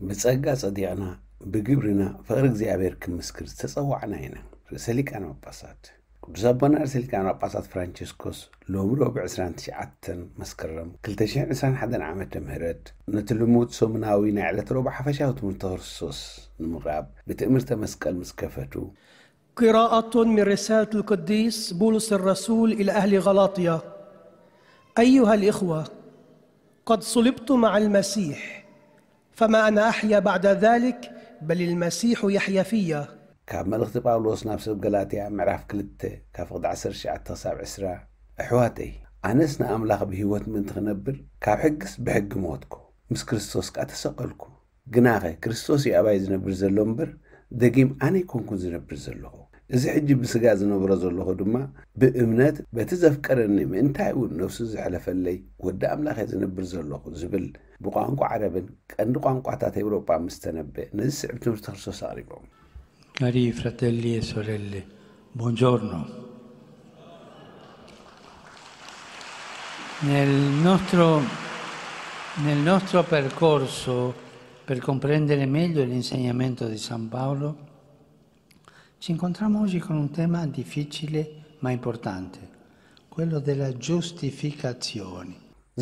بزغه صديعنا بجبرنا فقر اغزابير كمسكر تصوعنا هنا رساليك انا باسات بزبنا رساليك انا باسات فرانشيسكوس لومرو ب 29 مسكرم كل تشين انسان حدا عام تمهرت نتلموت سومناوي نعلت ربع حفشا وتمرتورسوس نمراب بتامر تمسكل مسكفتو قراءة من رسالة القديس بولس الرسول إلى أهل غلاطية أيها الإخوة قد صلبت مع المسيح فما أنا أحيا بعد ذلك بل المسيح يحيا فيا كاب ملخت باولوس نفس بقلاتيا معرف كلتة كاف قد عسر شعة تصاب عسرة أحواتي أنسنا أملاخ بهوات من تغنبر كاب حقس بحق موتكو مس كريستوس كاتسقلكو جناغي كريستوس يا أبايز برزلومبر اللومبر دقيم أني كون كون نبرز اللومبر زي حجي بسقاز نبرة الله دمى بإمنات بتزفكرني من انتهي والنفس زي على فلي ودا أملاك زي نبرة الله زبل بقانقو عربا كأنقانقو حتى تيوروبا مستنبه نزي سعبت مستخصة صاربا كاري فراتيلي سوريلي بونجورنو Nel nostro, nel nostro percorso per comprendere meglio l'insegnamento di San Paolo, Ci incontriamo oggi con un tema difficile ma importante, quello della giustificazione.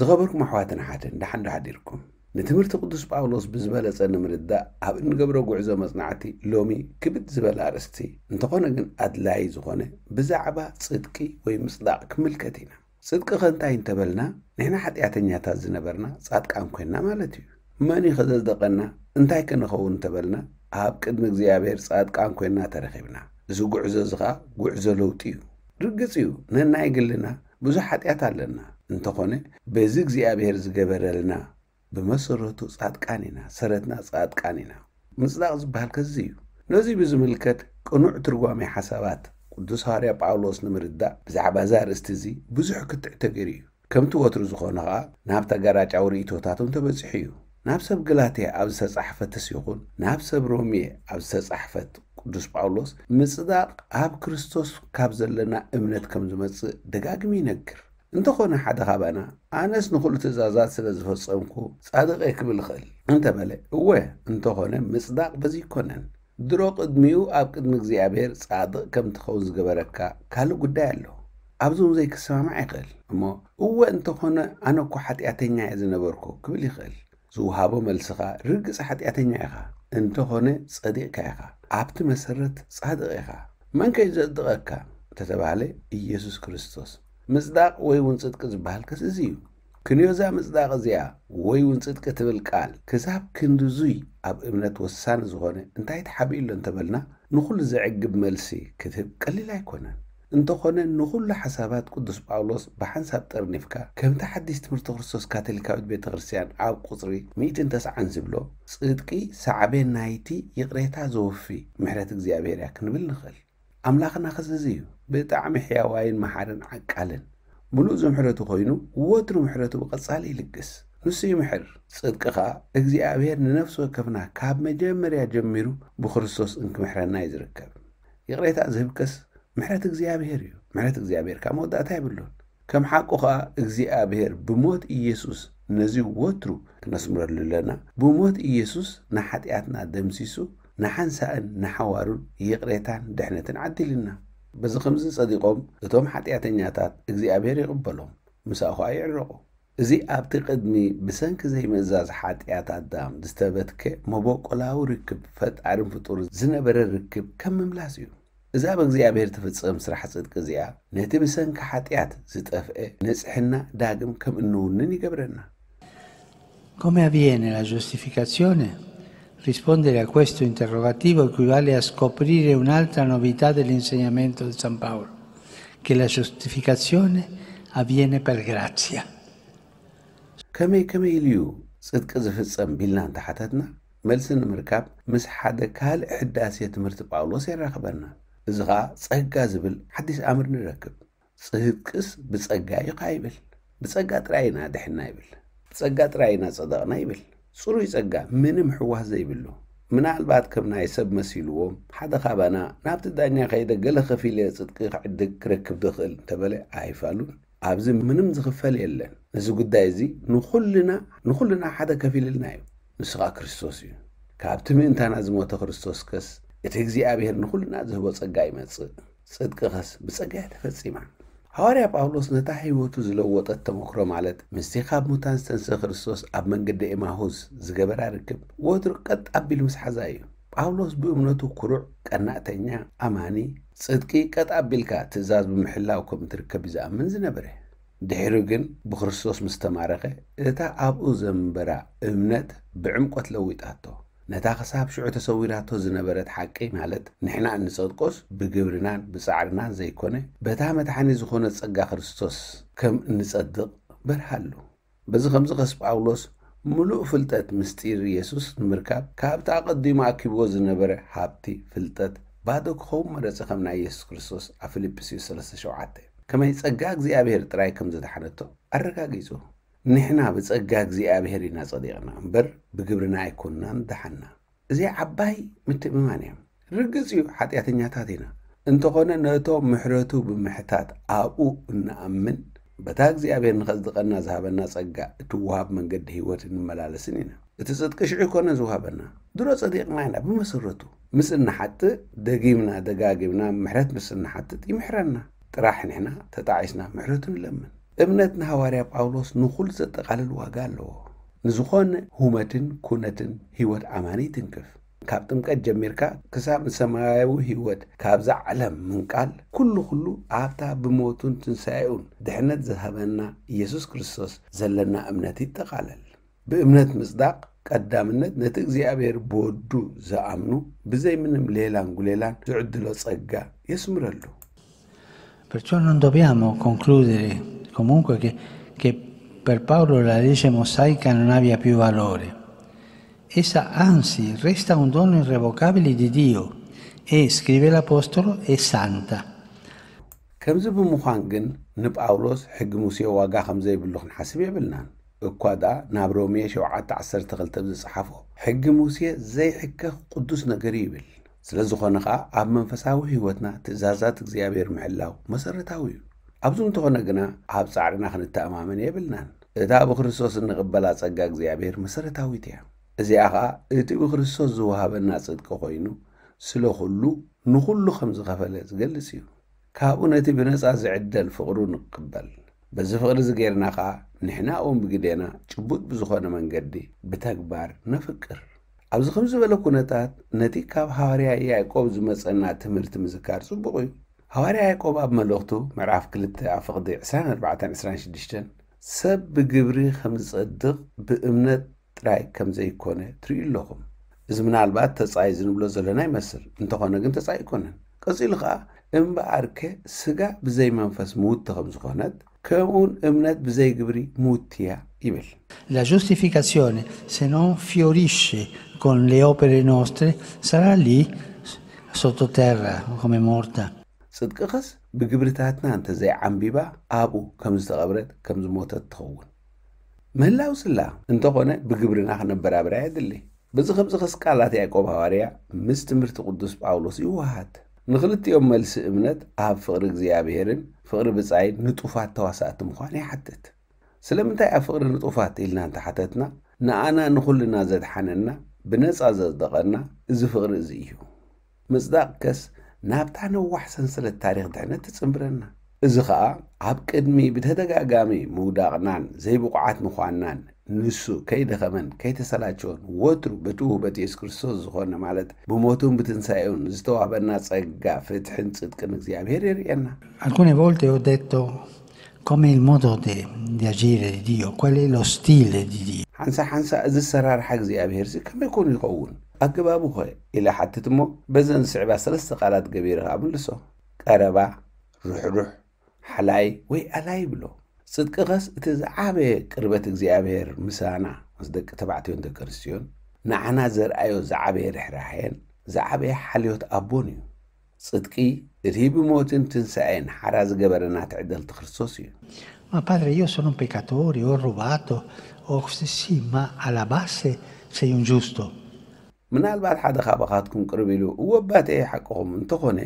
ዝኸበርኩም ኣሕዋትን ሓደን ዳሓን ዳሓዲርኩም ንትምህርቲ ቅዱስ ጳውሎስ ብዝበለፀ ንምርዳእ ኣብ እንገብሮ ጉዕዞ መጽናዕቲ ሎሚ ክብድ ዝበለ ኣርእስቲ እንተኾነ ግን ኣድላይ ዝኾነ ብዛዕባ ጽድቂ ወይ ምጽዳቕ ክምልከት ኢና ጽድቂ ኸ እንታይ እንተበልና ንሕና ሓጢኣተኛታት ዝነበርና ጻድቃን ኮይንና ማለት እዩ መን ኸ ዘዝደቐና እንታይ ክንኸውን እንተበልና ኣብ ቅድሚ እግዚኣብሔር ጻድቃን ኮይና ተረኺብና እዚ ጉዕዞ እዚ ከዓ ጉዕዞ ለውጢ እዩ ርግፅ እዩ ነናይ ግልና ብዙሕ ሓጢኣት ኣለና እንተኾነ በዚ እግዚኣብሔር ዝገበረልና ብመሰረቱ ጻድቃን ኢና ሰረትና ጻድቃን ኢና ምጽላቕ ዝበሃል ከዚ እዩ ነዚ ብዝምልከት ቅኑዕ ትርጓሜ ሓሳባት ቅዱስ ሃርያ ጳውሎስ ንምርዳእ ብዛዕባ እዛ ርእስቲ እዚ ብዙሕ ክትዕ ተገር እዩ ከምቲ ወትሪ ዝኾነ ከዓ ናብ ተጋራጫዊ ርእቶታቶም ተበፂሑ እዩ ናብ ሰብ ገላትያ ኣብ ዝተፃሕፈትስ ይኹን ናብ ሰብ ሮሜ ኣብ ዝተፃሕፈት ቅዱስ ጳውሎስ ምፅዳቕ ኣብ ክርስቶስ ካብ ዘለና እምነት ከም ዝመፅእ ደጋግሚ ይነግር እንተኾነ ሓደ ኻባና ኣነስ ንኹሉ ትእዛዛት ስለ ዝፈፀምኩ ጻድቀይ ክብል ይኽእል እንተበለ እወ እንተኾነ ምፅዳቕ በዚ ይኮነን ድሮ ቅድሚኡ ኣብ ቅድሚ እግዚኣብሔር ጻድቕ ከም ትኸውን ዝገበረካ ካልእ ጉዳይ ኣሎ ኣብዚ እውን ዘይክሰማማዕ ይኽእል እሞ እወ እንተኾነ ኣነ እኳ ሓጢኣተኛ እየ ዝነበርኩ ክብል ይኽእል ዝውሃቦ መልስኻ ርግፅ ሓጢኣተኛ ኢኻ እንተኾነ ጸዲቕካ ኢኻ ኣብቲ መሰረት ጻድቕ ኢኻ መን ከይዘድቐካ እንተተባሃለ ኢየሱስ ክርስቶስ ምጽዳቕ ወይ እውን ጽድቂ ዝበሃል ክስ እዙ እዩ ክንዮዛ ምጽዳቕ እዚኣ ወይ እውን ጽድቂ ትብል ቃል ክሳብ ክንዲዙይ ኣብ እምነት ወሳኒ ዝኾነ እንታይ ተሓቢኡሎ እንተበልና ንኹሉ ዘዕግብ መልሲ ክትህብ ቀሊል ኣይኮነን እንተኾነ ንኩሉ ሓሳባት ቅዱስ ጳውሎስ ብሓንሳብ ጠርኒፍካ ከምቲ ሓዲስ ትምህርቲ ክርስቶስ ካቶሊካዊት ቤተ ክርስትያን ኣብ ቁፅሪ ተስዓን ዝብሎ ጽድቂ ሳዕቤ ናይቲ ይቕሬታ ዘወፊ ምሕረት እግዚኣብሔር እያ ክንብል ንኽእል ኣምላኽና ክዝዝ እዩ ብጣዕሚ ሕያዋይን መሓርን ዓቃልን ሙሉእ ዝምሕረቱ ኮይኑ ወትሪ ምሕረቱ ብቐጻሊ ይልግስ ንሱ ይምሕር ጽድቂ ኸዓ እግዚኣብሔር ንነፍሲ ወከፍና ካብ መጀመርያ ጀሚሩ ብክርስቶስ እንክምሕረና እዩ ዝርከብ ይቕሬታ ዝህብከስ ምሕረት እግዚኣብሄር እዩ ምሕረት እግዚኣብሄር ካብ መወዳእታ ይብሉን ከም ሓቁ ከዓ እግዚኣብሄር ብሞት ኢየሱስ ነዚ ወትሩ ክነስምረሉ ኣለና ብሞት ኢየሱስ ንሓጢኣትና ደምሲሱ ንሓንሳእን ንሓዋሩን ይቕሬታን ድሕነትን ዓዲልና በዚ ከምዚ ፀዲቆም እቶም ሓጢኣተኛታት እግዚኣብሄር ይቕበሎም ምስኡ ከዓ ይዕረቑ እዚ ኣብቲ ቅድሚ ብሰንኪ ዘይምእዛዝ ሓጢኣት ኣዳም ዝተበትከ መበቆላዊ ርክብ ፈጣርን ፍጡር ዝነበረ ርክብ ከም ምምላስ እዩ እዛ ብእግዚኣብሔር ትፍጽም ስራሕ ጽድቂ እዚኣ ነቲ ብሰንኪ ሓጢኣት ዝጠፍአ ነጽሕና ዳግም ከም እንውንን ይገብረና Come avviene la giustificazione? Rispondere a questo interrogativo equivale a scoprire un'altra novità dell'insegnamento di San Paolo, che la giustificazione avviene per grazia. ከመይ ከመይ ኢሉ እዩ ጽድቂ ዝፍጸም ቢልና እንተሓተትና መልሲ ንምርካብ ምስ ሓደ ካልእ ሕዳሴ ትምህርቲ ጳውሎስ ይራኸበና እዚ ከዓ ፀጋ ዝብል ሓዲስ ኣምር ንረክብ ፅህቅስ ብፀጋ ኢኻ ይብል ብፀጋ ጥራይ ኢና ድሕና ይብል ብፀጋ ጥራይ ኢና ፀደቕና ይብል ፅሩይ ፀጋ ምንም ሕዋህ ዘይብሉ ምናልባት ከም ናይ ሰብ መሲልዎም ሓደ ካባና ናብቲ ዳኛ ከይደ ገለ ከፊል ፅድቂ ክዕድግ ክረክብ ድኽእል እንተበለ ኣይፋሉን ኣብዚ ምንም ዝኽፈል የለን እዚ ጉዳይ እዚ ንኹልና ንኹልና ሓደ ከፊልልና እዩ ንስኻ ክርስቶስ እዩ ካብቲ ምእንታና ዝሞተ ክርስቶስ ከስ እቲ እግዚኣብሔር ንኹልና ዝህቦ ፀጋ ይመፅእ ፅድቂ ኸስ ብፀጋ ተፈፂማ ሐዋርያ ጳውሎስ ነታ ህይወቱ ዝለወጠት ተመክሮ ማለት ምስቲ ካብ ሙታን ዝተንስእ ክርስቶስ ኣብ መንገዲ ኤማሁስ ዝገበራ ርክብ ወትሩ ቀጥ ኣቢሉ ምስ ሓዛ እዩ ጳውሎስ ብእምነቱ ኩሩዕ ቀናእተኛ ኣማኒ ጽድቂ ቀጥ ኣቢልካ ትእዛዝ ብምሕላው ከም እትርከብ እዩ ዝኣምን ዝነበረ ድሕሪ ግን ብክርስቶስ ምስ ተማረኸ እታ ኣብኡ ዘንበራ እምነት ብዕምቆት ለዊጣቶ ነታ ክሳብ ሽዑ ተሰዊራቶ ዝነበረት ሓቂ ማለት ንሕና እንጸድቆስ ብግብርናን ብፃዕርናን ዘይኮነ በታ መድሓኒ ዝኾነ ፀጋ ክርስቶስ ከም እንፀድቕ በርሃሉ በዚ ከምዚ ከስ ጳውሎስ ሙሉእ ፍልጠት ምስጢር ኢየሱስ ንምርካብ ካብቲ ኣቐዲሙ ኣኪብዎ ዝነበረ ሃብቲ ፍልጠት ባዶ ክኸውን መረፂ ከም ናይ ኢየሱስ ክርስቶስ ኣብ ፊልጵስዩስ 37 ከመይ ፀጋ እግዚኣብሔር ጥራይ ከም ዘድሓነቶ ኣረጋጊጹ ንሕና ብፀጋ እግዚኣብሔር ኢና ፀዲቕና እምበር ብግብርና ኣይኮንናን ዳሓና እዚ ዓባይ ምትእምማን እዮም ርግፅ እዩ ሓጢኣተኛታት ኢና እንተኾነ ነቶም ምሕረቱ ብምሕታት ኣብኡ እናኣምን በታ እግዚኣብሔር ንኸጽድቐና ዝሃበና ጸጋ እትውሃብ መንገዲ ሂወት ንመላለስን ኢና እቲ ፅጥቂ ሽዑ ይኮነ ዝውሃበና ድሮ ፀዲቕና ኢና ብመሰረቱ ምስ እናሓጥእ ደጊምና ደጋጊምና ምሕረት ምስ እናሓጥጥ ይምሕረና ጥራሕ ንሕና ተጣዒስና ምሕረቱ ንለምን እምነት ንሐዋርያ ጳውሎስ ንኹሉ ዘጠቓልል ዋጋ ኣለዎ ንዝኾነ ሁመትን ኩነትን ህይወት ኣማኒ ትንክፍ ካብ ጥምቀት ጀሚርካ ክሳብ ንሰማያዊ ህይወት ካብዛ ዓለም ምንቃል ኩሉ ኩሉ ኣብታ ብሞቱን ትንሳኤኡን ድሕነት ዝሃበና ኢየሱስ ክርስቶስ ዘለና እምነት ይጠቓለል ብእምነት ምጽዳቕ ቀዳምነት ነቲ እግዚኣብሔር ብወዱ ዝኣምኑ ብዘይ ምንም ሌላን ጉሌላን ዝዕድሎ ጸጋ የስምረሉ perciò non dobbiamo concludere comunque che, che per Paolo la legge mosaica non abbia più valore. Essa anzi resta un dono irrevocabile di Dio e, scrive l'Apostolo, è santa. ከምዚ ብምዃን ግን ንጳውሎስ ሕጊ ሙሴ ዋጋ ከም ዘይብሉ ክንሓስብ የብልናን እኳ ደኣ ናብ ሮሜ 712 ዝፀሓፎ ሕጊ ሙሴ ዘይሕከኽ ቅዱስ ነገር ይብል ስለ ዝኾነ ከዓ ኣብ መንፈሳዊ ህይወትና ትእዛዛት እግዚኣብሔር ምሕላው መሰረታዊ እዩ ኣብዚ እንተኾነ ግና ኣብ ፃዕርና ክንተኣማመን የብልናን እታ ብክርስቶስ እንቕበላ ጸጋ እግዚኣብሔር መሰረታዊት እያ እዚኣ ከዓ እቲ ብክርስቶስ ዝውሃበና ጽድቂ ኮይኑ ስለ ኩሉ ንኩሉ ከም ዝኸፈለ ዝገልጽ እዩ ካብኡ ነቲ ብነፃ ዝዕደል ፍቕሩ ንቅበል በዚ ፍቕሪ እዚ ጌርና ኸዓ ንሕና እውን ብግዴና ጭቡጥ ብዝኾነ መንገዲ ብተግባር ነፍቅር ኣብዚ ከም ዝበለ ኩነታት ነቲ ካብ ሃዋርያ ያዕቆብ ዝመፀና ትምህርቲ ምዝካር ጽቡቕ እዩ هواري يعقوب اب ملوختو معرف كلت افقدي عسان 24 سب بجبري خمس ادق بامنت راي كم زي كونه تري لهم اذا من البات تصاي زنبلو زلنا يمسر انت خونا كنت تصاي كونه قصي لخا ام بارك سغا بزي منفس موت تخمس خونت كون امنت بزي جبري موتيا يبل لا جوستيفيكاسيون سينو فيوريش كون لي اوبري نوستري سارا لي سوتو تيرا كومي مورتا خس بجبرتاتنا أنت زي بيبا أبو كم زغبرت كم زموت تخون مهلا وسلا أنت هنا بجبرنا خنا برابر اللي بس خبز خس قالات يعقوب هواريا مستمر تقدس باولوس يوهات نخلت يوم ملس إمنت أب فقر زيابيرن فقر بزعيد نتوفات تواسات مخاني حتت سلمنتاي أب فقر نطوفات إلنا أنت حتتنا نأنا نخل نازد حننا بنسعى زدقنا إذا فقر زيه مصداق كس نابتان ووح سنسل التاريخ دعنا تصمبرنا إذا خاء عب كدمي بتهدقاقامي موداغنان زي بقعات مخواننان نسو كي دخمن كي تسلاتشون وطرو بتوه بتيس كرسوز زخونا مالت بموتون بتنسايون زتوه بالناس اقا فتحن صدقن اكزي عبير يرينا Alcune volte ho detto come il modo di di agire di Dio qual è lo stile di Dio حنسا حنسا ازي سرار حق زي عبير زي كم يكون يقوون أجبابه إلى حتى تمو بزن سعبا ثلاث قالات كبيرة أبلسو قربا روح روح حلاي وي ألاي بلو صدق غس تزعابي قربت إزيابير مسانا صدق تبعتيون دكرسيون نعنا زر أيو زعابي رحراحين زعابي حليوت أبونيو صدقي ريب موتن تنسائن حراز قبرنات تعدل تخرصوسيو ما padre, يو sono un peccatore, ho rubato, ho sì, ma alla base sei ምናልባት ሓደ ካባኻትኩም ቅርብ ኢሉ እወ የ ሓቅኹም እንተኾነ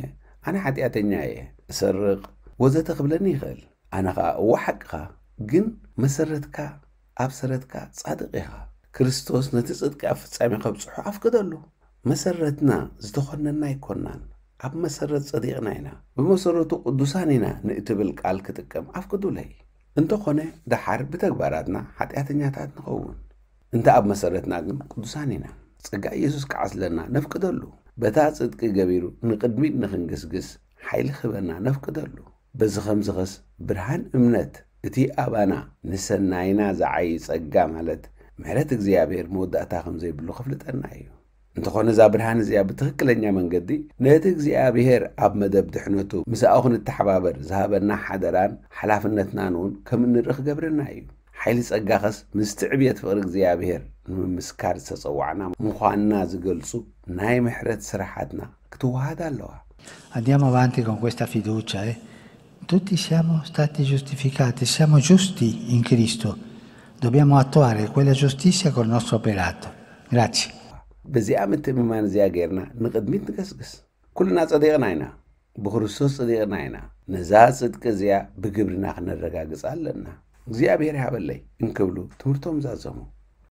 ኣነ ሓጢኣተኛ እየ እሰርቕ ወዘተ ክብለኒ ይኽእል ኣነ ኸዓ እወ ሓቅኻ ግን መሰረትካ ኣብ ሰረትካ ጻድቕ ኢኻ ክርስቶስ ነቲ ጽድቂ ኣብ ፍጻሜ ከብፅሑ ኣፍቅደሉ መሰረትና ዝተኾነና ኣይኮናን ኣብ መሰረት ጸዲቕና ኢና ብመሰረቱ ቅዱሳን ኢና ንእትብል ቃል ክጥቀም ኣፍቅዱለይ እንተኾነ ድሓር ብተግባራትና ሓጢኣተኛታት ንኸውን እንተ ኣብ መሰረትና ግን ቅዱሳን ኢና ፀጋ ኢየሱስ ክዓስለና ነፍቅደሉ በታ ፅድቂ ገቢሩ ንቅድሚት ንክንግስግስ ሓይሊ ክበና ነፍቅደሉ በዚ ከምዝኸስ ብርሃን እምነት እቲ ኣባና ንሰናይና ዝዓይ ፀጋ ማለት ምሕረት እግዚኣብሔር መወዳእታ ከም ዘይብሉ ከፍልጠና እዩ እንተኾነ እዛ ብርሃን እዚኣ ብትኽክለኛ መንገዲ ነቲ እግዚኣብሔር ኣብ መደብ ድሕነቱ ምስኣኹ ንተሓባበር ዝሃበና ሓደራን ሓላፍነትናን እውን ከም እንርኢ ክገብረና እዩ ሓይሊ ፀጋኸስ ምስቲ ዕብየት ፍቕሪ እግዚኣብሔር ንምምስካር ዝተፀዋዕና ምዃንና ዝገልፁ ናይ ምሕረት ስራሓትና ክትዋሃድ ኣለዋ Andiamo avanti con questa fiducia. Eh? Tutti siamo stati giustificati, siamo giusti in Cristo. Dobbiamo attuare quella giustizia col nostro operato. Grazie. በዚኣ ምትእምማን እዚኣ ጌርና ንቅድሚት ንገስግስ ኩልና ፀዲቕና ኢና ብክርስቶስ ፀዲቕና ኢና ነዛ ፅድቂ እዚኣ ብግብርና ክነረጋግፅ ኣለና እግዚአብሔር ያበላይ እንክብሉ ትምህርቶም ዛዘሙ